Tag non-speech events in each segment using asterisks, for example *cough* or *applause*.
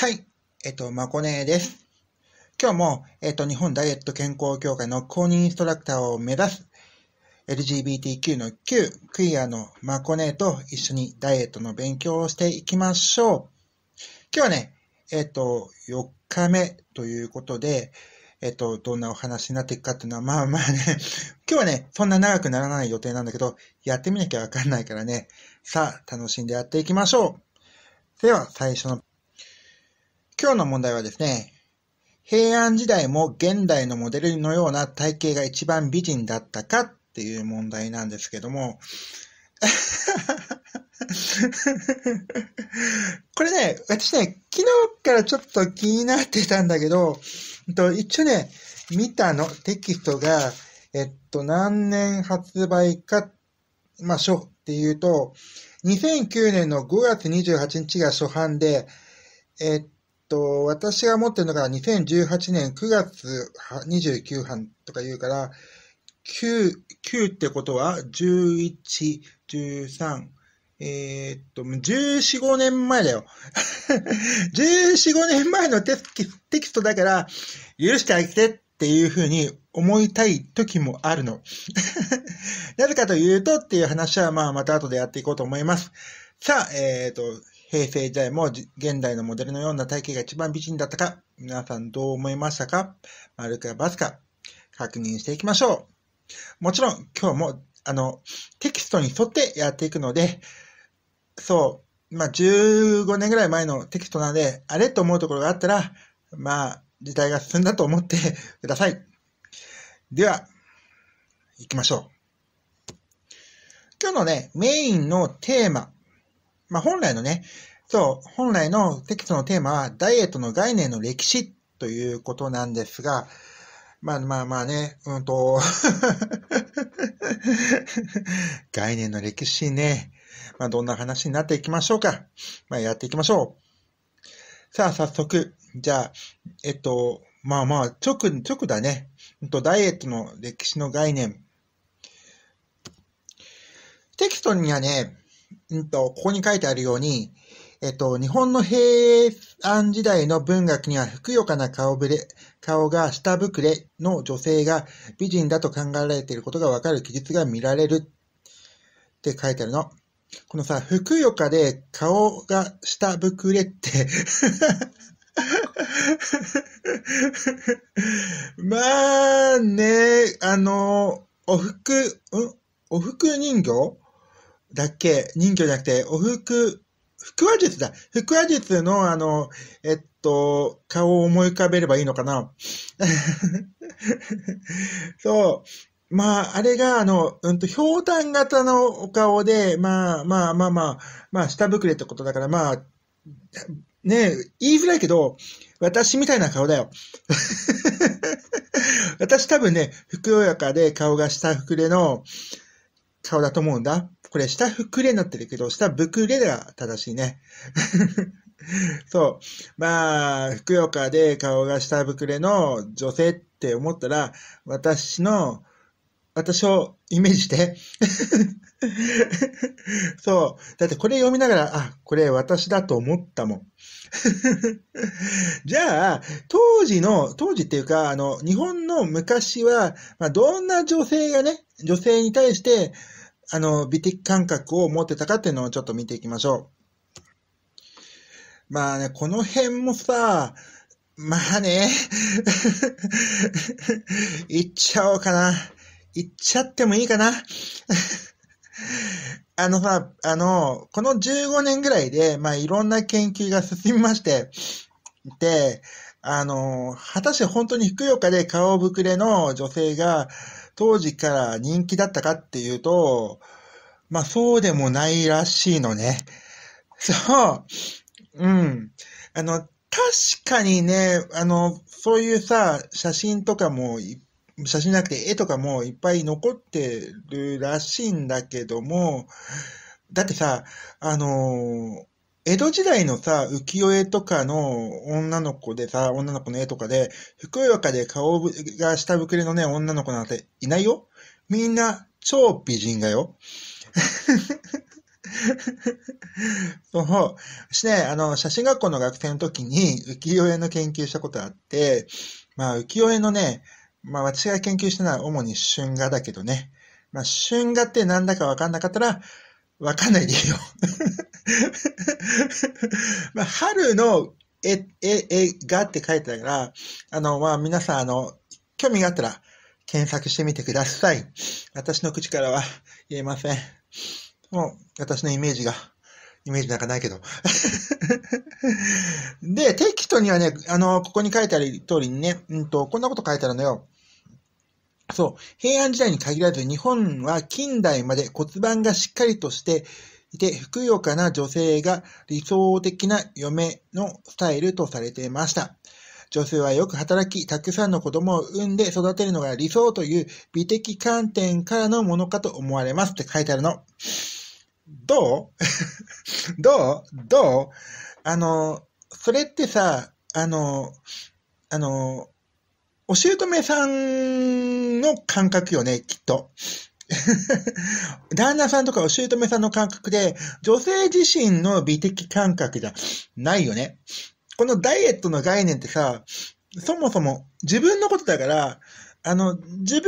はい。えっと、まこねです。今日も、えっと、日本ダイエット健康協会の公認インストラクターを目指す LGBTQ の Q、クイアのまこねと一緒にダイエットの勉強をしていきましょう。今日はね、えっと、4日目ということで、えっと、どんなお話になっていくかっていうのは、まあまあね、*laughs* 今日はね、そんな長くならない予定なんだけど、やってみなきゃわかんないからね、さあ、楽しんでやっていきましょう。では、最初の今日の問題はですね、平安時代も現代のモデルのような体型が一番美人だったかっていう問題なんですけども、*laughs* これね、私ね、昨日からちょっと気になってたんだけど、一応ね、見たのテキストが、えっと、何年発売か、まあ、初っていうと、2009年の5月28日が初版で、えっと、私が持ってるのが2018年9月29版とか言うから、9、9ってことは11、13、えー、っと、14、5年前だよ。14、*laughs* 5年前のテテキストだから、許してあげてっていうふうに思いたい時もあるの。*laughs* なぜかというとっていう話はまあまた後でやっていこうと思います。さあ、えー、っと、平成時代も現代のモデルのような体型が一番美人だったか、皆さんどう思いましたか丸かバスか、確認していきましょう。もちろん、今日も、あの、テキストに沿ってやっていくので、そう、まあ、15年ぐらい前のテキストなので、あれと思うところがあったら、まあ、時代が進んだと思って *laughs* ください。では、行きましょう。今日のね、メインのテーマまあ、本来のね、そう、本来のテキストのテーマは、ダイエットの概念の歴史ということなんですが、まあまあまあね、うんと *laughs* 概念の歴史ね、まあどんな話になっていきましょうか。まあやっていきましょう。さあ早速、じゃあ、えっと、まあまあ、直、直だね。うんと、ダイエットの歴史の概念。テキストにはね、うんと、ここに書いてあるように、えっと、日本の平安時代の文学にはふくよかな顔ぶれ、顔が下ぶくれの女性が美人だと考えられていることがわかる記述が見られるって書いてあるの。このさ、ふくよかで顔が下ぶくれって *laughs* まあね、あの、おふく、んおふく人形だっけ人魚じゃなくて、お服、服腹話術だ。腹話術の、あの、えっと、顔を思い浮かべればいいのかな。*laughs* そう。まあ、あれが、あの、うんと、ひょうたん型のお顔で、まあまあまあまあ、まあ、下膨れってことだから、まあ、ね言いづらいけど、私みたいな顔だよ。*laughs* 私多分ね、ふくよやかで顔が下膨れの、顔だと思うんだ。これ、下ふくれになってるけど、下ぶくれが正しいね。*laughs* そう。まあ、ふくよかで顔が下ぶくれの女性って思ったら、私の、私をイメージして。*laughs* そう。だってこれ読みながら、あ、これ私だと思ったもん。*laughs* じゃあ、当時の、当時っていうか、あの、日本の昔は、まあ、どんな女性がね、女性に対して、あの、美的感覚を持ってたかっていうのをちょっと見ていきましょう。まあね、この辺もさ、まあね、言 *laughs* っちゃおうかな。言っちゃってもいいかな。*laughs* あのさ、あの、この15年ぐらいで、まあいろんな研究が進みまして、で、あの、果たして本当にふくよかで顔ぶくれの女性が、当時から人気だったかっていうと、まあそうでもないらしいのね。*laughs* そう。うん。あの、確かにね、あの、そういうさ、写真とかも、写真じゃなくて絵とかもいっぱい残ってるらしいんだけども、だってさ、あの江戸時代のさ、浮世絵とかの女の子でさ、女の子の絵とかで、ふくよかで顔が下ぶくれのね、女の子なんていないよ。みんな超美人がよ。*laughs* そう。私ね、あの、写真学校の学生の時に浮世絵の研究したことあって、まあ、浮世絵のね、まあ私が研究したのは主に春画だけどね。まあ春画ってなんだかわかんなかったら、わかんないでいいよ *laughs* まあ、春の絵、絵、絵がって書いてたから、あの、まあ、皆さん、あの、興味があったら検索してみてください。私の口からは言えません。もう、私のイメージが、イメージなんかないけど *laughs* で、テキストにはね、あの、ここに書いてある通りにね、うんと、こんなこと書いてあるのよ。そう。平安時代に限らず、日本は近代まで骨盤がしっかりとしていて、ふくよかな女性が理想的な嫁のスタイルとされていました。女性はよく働き、たくさんの子供を産んで育てるのが理想という美的観点からのものかと思われますって書いてあるの。どう *laughs* どうどうあの、それってさ、あの、あの、お姑さんの感覚よね、きっと。*laughs* 旦那さんとかお姑さんの感覚で、女性自身の美的感覚じゃないよね。このダイエットの概念ってさ、そもそも自分のことだから、あの、自分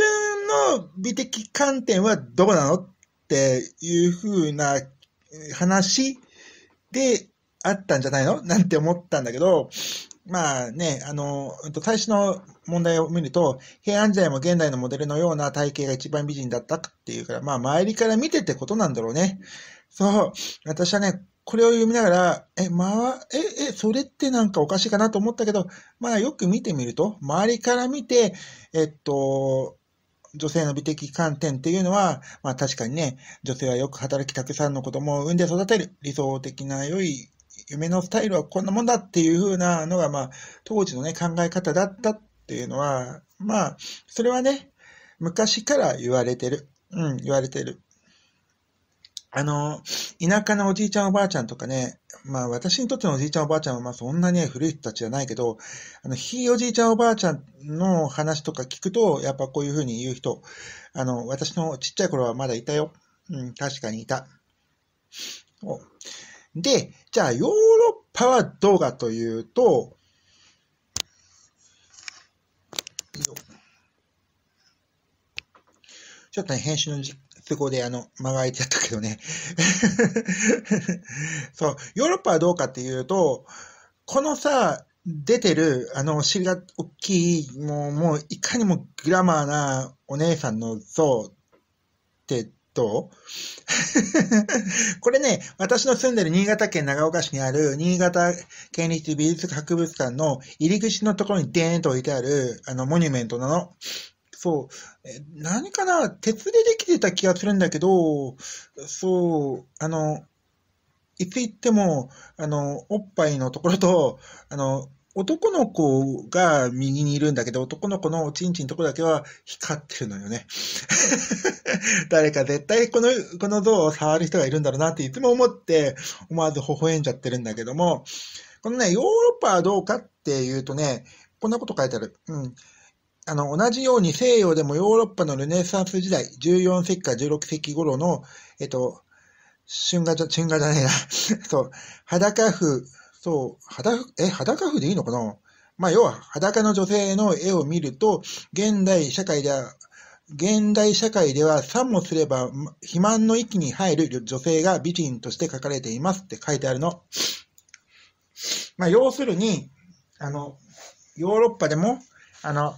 の美的観点はどうなのっていう風な話であったんじゃないのなんて思ったんだけど、まあね、あの、最初の問題を見ると、平安時代も現代のモデルのような体型が一番美人だったっていうから、まあ、周りから見てってことなんだろうね。そう、私はね、これを読みながら、え、まあ、え、え、それってなんかおかしいかなと思ったけど、まあ、よく見てみると、周りから見て、えっと、女性の美的観点っていうのは、まあ確かにね、女性はよく働きたくさんの子供を産んで育てる理想的な良い夢のスタイルはこんなもんだっていう風なのが、まあ当時のね考え方だったっていうのは、まあ、それはね、昔から言われてる。うん、言われてる。あの、田舎のおじいちゃんおばあちゃんとかね、まあ私にとってのおじいちゃんおばあちゃんはまあそんなに古い人たちじゃないけど、あの、ひいおじいちゃんおばあちゃんの話とか聞くと、やっぱこういうふうに言う人、あの、私のちっちゃい頃はまだいたよ。うん、確かにいた。で、じゃあヨーロッパはどうかというと、けど、ちょっとね、編集の都合であの、間が空いてったけどね。*laughs* そう、ヨーロッパはどうかっていうと、このさ、出てる、あの、お尻が大きい、もう、もう、いかにもグラマーなお姉さんの像って、どう *laughs* これね、私の住んでる新潟県長岡市にある新潟県立美術博物館の入り口のところにデーンと置いてあるあのモニュメントなの。そう。え何かな鉄でできてた気がするんだけど、そう、あの、いつ行っても、あの、おっぱいのところと、あの、男の子が右にいるんだけど、男の子のおちんちんとこだけは光ってるのよね。*laughs* 誰か絶対この、この像を触る人がいるんだろうなっていつも思って、思わず微笑んじゃってるんだけども、このね、ヨーロッパはどうかっていうとね、こんなこと書いてある。うん。あの、同じように西洋でもヨーロッパのルネサンス時代、14世紀か16世紀頃の、えっと、春画じゃ、春画じゃねえな。*laughs* そう、裸風、そう、裸、え、裸婦でいいのかなまあ、要は裸の女性の絵を見ると、現代社会では、現代社会では、さもすれば、肥満の域に入る女性が美人として書かれていますって書いてあるの。まあ、要するに、あの、ヨーロッパでも、あの、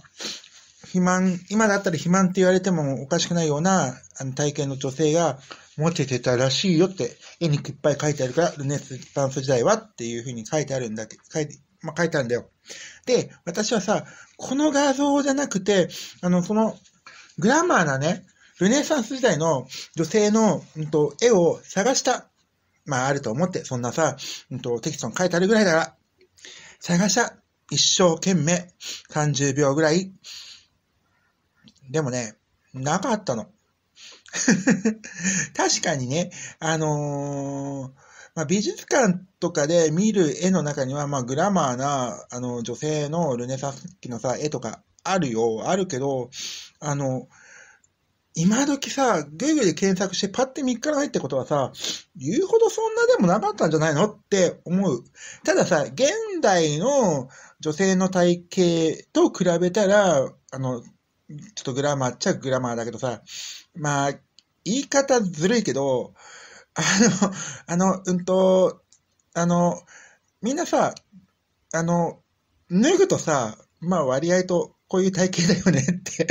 肥満、今だったら肥満って言われてもおかしくないようなあの体型の女性が、持ててたらしいよって、絵にいっぱい書いてあるから、ルネッサンス時代はっていうふうに書いてあるんだけど、書いて、まあ、書いてあるんだよ。で、私はさ、この画像じゃなくて、あの、その、グラマーなね、ルネサンス時代の女性の、うんと、と絵を探した。まあ、あると思って、そんなさ、うんと、とテキストに書いてあるぐらいだから、探した。一生懸命、30秒ぐらい。でもね、なかったの。*laughs* 確かにね、あのー、まあ、美術館とかで見る絵の中には、まあ、グラマーなあの女性のルネサス期のさ絵とかあるよ、あるけど、あの、今時さ、グーグルで検索してパッて見っからないってことはさ、言うほどそんなでもなかったんじゃないのって思う。たださ、現代の女性の体型と比べたら、あの、ちょっとグラマーっちゃグラマーだけどさ、まあ、言い方ずるいけど、あの、あの、うんと、あの、みんなさ、あの、脱ぐとさ、まあ割合とこういう体型だよね *laughs* って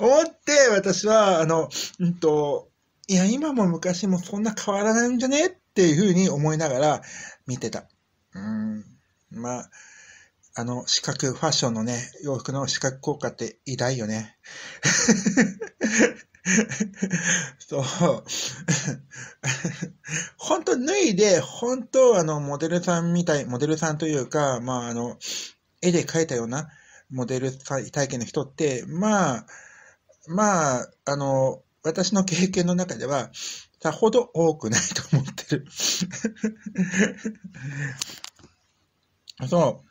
思って私は、あの、うんと、いや、今も昔もそんな変わらないんじゃねっていうふうに思いながら見てた。うん。まあ、あの、視覚、ファッションのね、洋服の視覚効果って偉大よね。*laughs* そう。*laughs* 本当脱いで、本当あの、モデルさんみたい、モデルさんというか、まああの、絵で描いたようなモデル体験の人って、まあ、まあ、あの、私の経験の中では、さほど多くないと思ってる *laughs* そう。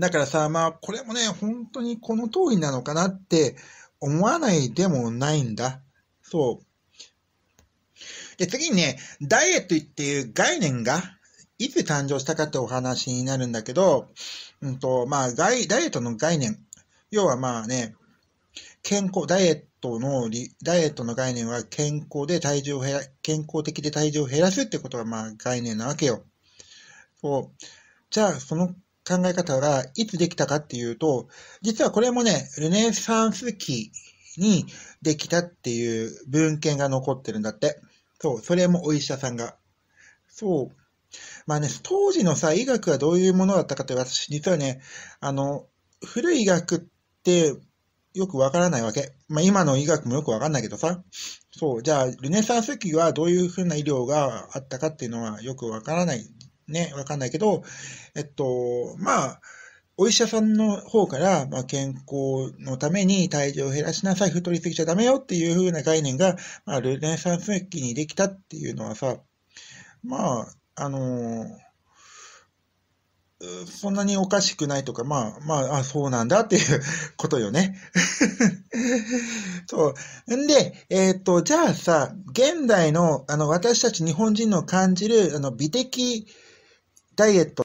だからさ、まあ、これもね、本当にこの通りなのかなって思わないでもないんだ。そう。で、次にね、ダイエットっていう概念が、いつ誕生したかってお話になるんだけど、うんと、まあ、ダイエットの概念。要はまあね、健康、ダイエットの、ダイエットの概念は健康で体重を減ら、健康的で体重を減らすってことがまあ概念なわけよ。そう。じゃあ、その考え方がいつできたかっていうと、実はこれもね、ルネサンス期にできたっていう文献が残ってるんだって。そう、それもお医者さんが。そう。まあね、当時のさ、医学はどういうものだったかって、私、実はね、あの、古い医学ってよくわからないわけ。まあ、今の医学もよくわかんないけどさ。そう、じゃあ、ルネサンス期はどういうふうな医療があったかっていうのはよくわからない。ね、わかんないけど、えっと、まあ、お医者さんの方から、まあ、健康のために体重を減らしなさい、太りすぎちゃダメよっていう風な概念が、まあ、ルネサンス期にできたっていうのはさ、まあ、あのー、そんなにおかしくないとか、まあ、まあ、あそうなんだっていうことよね。*laughs* そう。んで、えっ、と、じゃあさ、現代の、あの、私たち日本人の感じる、あの、美的ダイエット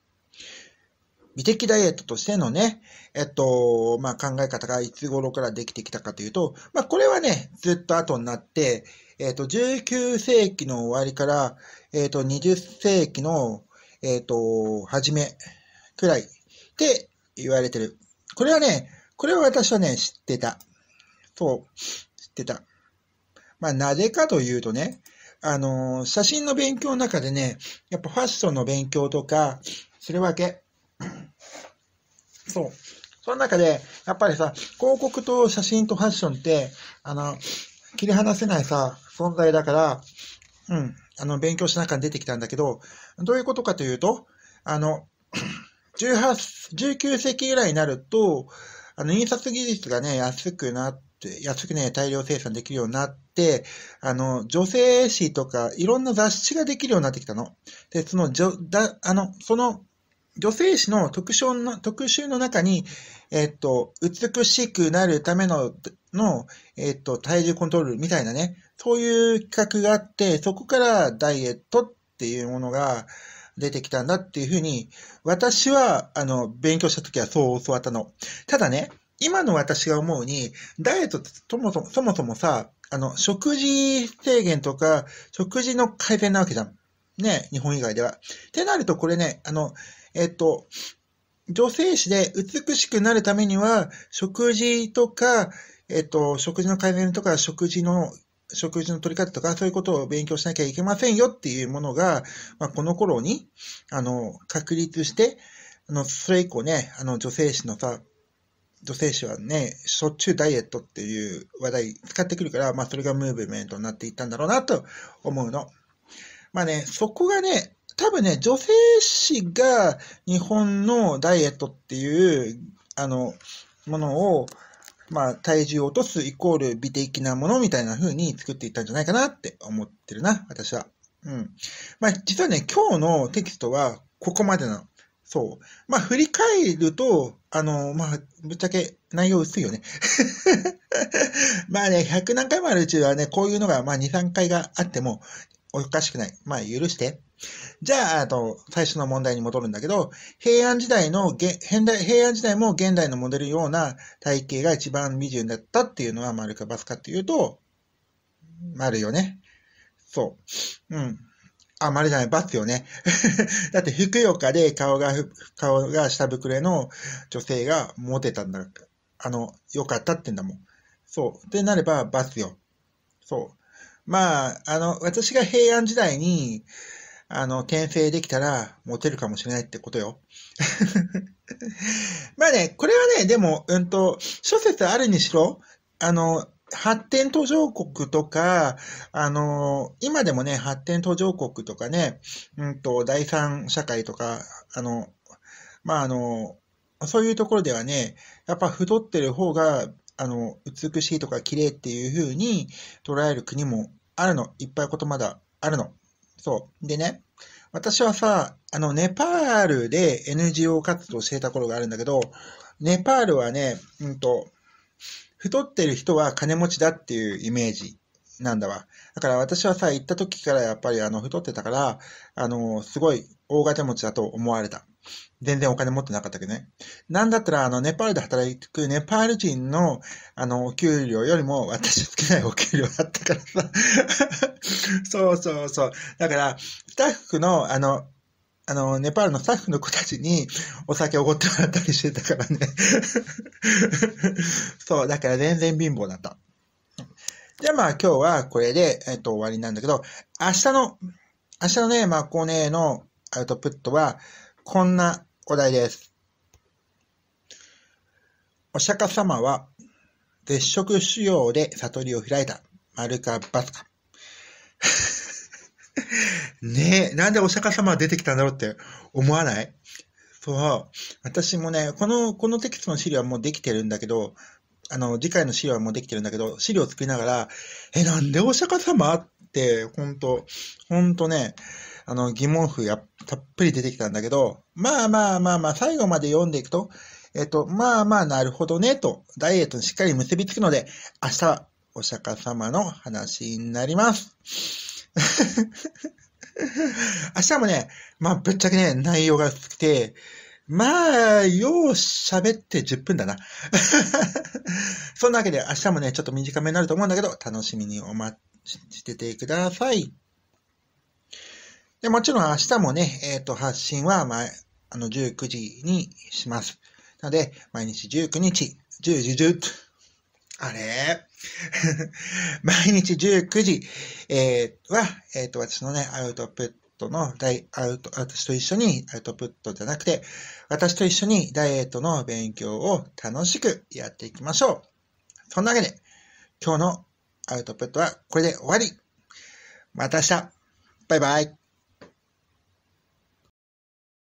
美的ダイエットとしてのね、えっと、まあ、考え方がいつ頃からできてきたかというと、まあ、これはね、ずっと後になって、えっと、19世紀の終わりから、えっと、20世紀の、えっと、初めくらいって言われてる。これはね、これは私はね、知ってた。そう、知ってた。まあ、なぜかというとね、あの写真の勉強の中でね、やっぱファッションの勉強とかするわけ。そう。その中で、やっぱりさ、広告と写真とファッションって、あの、切り離せないさ、存在だから、うん、あの、勉強した中に出てきたんだけど、どういうことかというと、あの、18、*clears throat* 19世紀ぐらいになると、あの、印刷技術がね、安くなって、安くね、大量生産できるようになって、あの、女性誌とか、いろんな雑誌ができるようになってきたの。で、その、じょだあの、その、女性誌の特の、特集の中に、えっと、美しくなるための、の、えっと、体重コントロールみたいなね、そういう企画があって、そこからダイエットっていうものが出てきたんだっていうふうに、私は、あの、勉強した時はそう教わったの。ただね、今の私が思うに、ダイエットってそもそも、そもそもさ、あの、食事制限とか、食事の改善なわけじゃん。ね、日本以外では。ってなると、これね、あの、えっと、女性誌で美しくなるためには、食事とか、えっと、食事の改善とか、食事の、食事の取り方とか、そういうことを勉強しなきゃいけませんよっていうものが、まあ、この頃に、あの、確立して、あの、それ以降ね、あの、女性誌のさ、女性誌はね、しょっちゅうダイエットっていう話題使ってくるから、まあ、それがムーブメントになっていったんだろうなと思うの。まあね、そこがね、多分ね、女性誌が日本のダイエットっていう、あの、ものを、まあ、体重を落とすイコール美的なものみたいな風に作っていったんじゃないかなって思ってるな、私は。うん。まあ、実はね、今日のテキストはここまでなの。そう。まあ、振り返ると、あの、まあ、ぶっちゃけ内容薄いよね。*laughs* まあね、100何回もあるうちはね、こういうのが、まあ、2、3回があっても、おかしくない。まあ、許して。じゃあ、あと、最初の問題に戻るんだけど、平安時代の、現代、平安時代も現代のモデルような体型が一番未純だったっていうのは丸かバスかっていうと、丸よね。そう。うん。あ、丸じゃない、バツよね。*laughs* だって、ふくよかで顔が、顔が下膨れの女性がモテたんだ。あの、よかったってんだもん。そう。ってなれば、バツよ。そう。まあ、あの、私が平安時代に、あの、転生できたら、モテるかもしれないってことよ。*laughs* まあね、これはね、でも、うんと、諸説あるにしろ、あの、発展途上国とか、あの、今でもね、発展途上国とかね、うんと、第三社会とか、あの、まああの、そういうところではね、やっぱ太ってる方が、あの、美しいとか綺麗っていうふうに捉える国もあるの。いっぱいとまだ。あるの。そう。でね、私はさ、あの、ネパールで NGO 活動していた頃があるんだけど、ネパールはね、うんと、太ってる人は金持ちだっていうイメージなんだわ。だから私はさ、行った時からやっぱりあの、太ってたから、あの、すごい大金持ちだと思われた。全然お金持ってなかったけどね。なんだったら、あの、ネパールで働くネパール人の、あの、お給料よりも私きないお給料だったからさ。*laughs* そうそうそう。だから、スタッフの、あの、あの、ネパールのスタッフの子たちにお酒おごってもらったりしてたからね *laughs* そう、だから全然貧乏だった。じゃあまあ今日はこれで、えっと、終わりなんだけど、明日の、明日のね、まあコネのアウトプットは、こんなお題です。お釈迦様は絶食修行で悟りを開いた。丸か×か。*laughs* ねえ、なんでお釈迦様は出てきたんだろうって思わないそう。私もね、この、このテキストの資料はもうできてるんだけど、あの、次回の資料はもうできてるんだけど、資料を作りながら、え、なんでお釈迦様って、ほんと、ほんとね、あの、疑問符やたっぷり出てきたんだけど、まあまあまあまあ、最後まで読んでいくと、えっと、まあまあ、なるほどね、と、ダイエットにしっかり結びつくので、明日はお釈迦様の話になります。*laughs* 明日もね、まあ、ぶっちゃけね、内容が薄くて、まあ、よう喋って10分だな。*laughs* そんなわけで明日もね、ちょっと短めになると思うんだけど、楽しみにお待ちしててください。で、もちろん明日もね、えっ、ー、と、発信は、まあ、の、19時にします。なので、毎日19日、10時10、あれ *laughs* 毎日19時、えー、は、えっ、ー、と、私のね、アウトプットの、ダイ、アウト、私と一緒に、アウトプットじゃなくて、私と一緒にダイエットの勉強を楽しくやっていきましょう。そんなわけで、今日のアウトプットはこれで終わり。また明日。バイバイ。